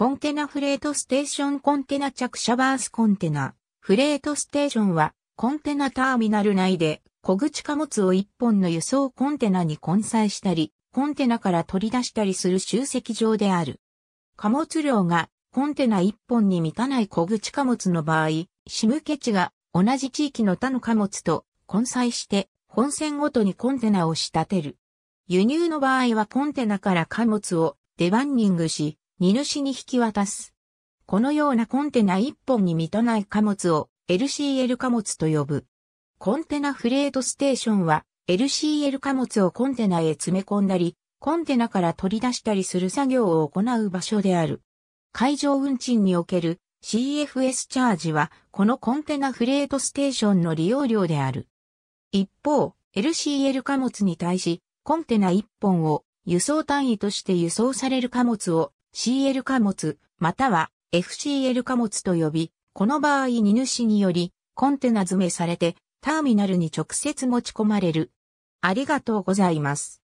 コンテナフレートステーションコンテナ着車バースコンテナ。フレートステーションはコンテナターミナル内で小口貨物を1本の輸送コンテナに混載したり、コンテナから取り出したりする集積場である。貨物量がコンテナ1本に満たない小口貨物の場合、シムケチが同じ地域の他の貨物と混載して本線ごとにコンテナを仕立てる。輸入の場合はコンテナから貨物をデバンニングし、荷主に引き渡す。このようなコンテナ1本に満たない貨物を LCL 貨物と呼ぶ。コンテナフレートステーションは LCL 貨物をコンテナへ詰め込んだり、コンテナから取り出したりする作業を行う場所である。海上運賃における CFS チャージはこのコンテナフレートステーションの利用料である。一方、LCL 貨物に対し、コンテナ1本を輸送単位として輸送される貨物を CL 貨物、または FCL 貨物と呼び、この場合荷主により、コンテナ詰めされて、ターミナルに直接持ち込まれる。ありがとうございます。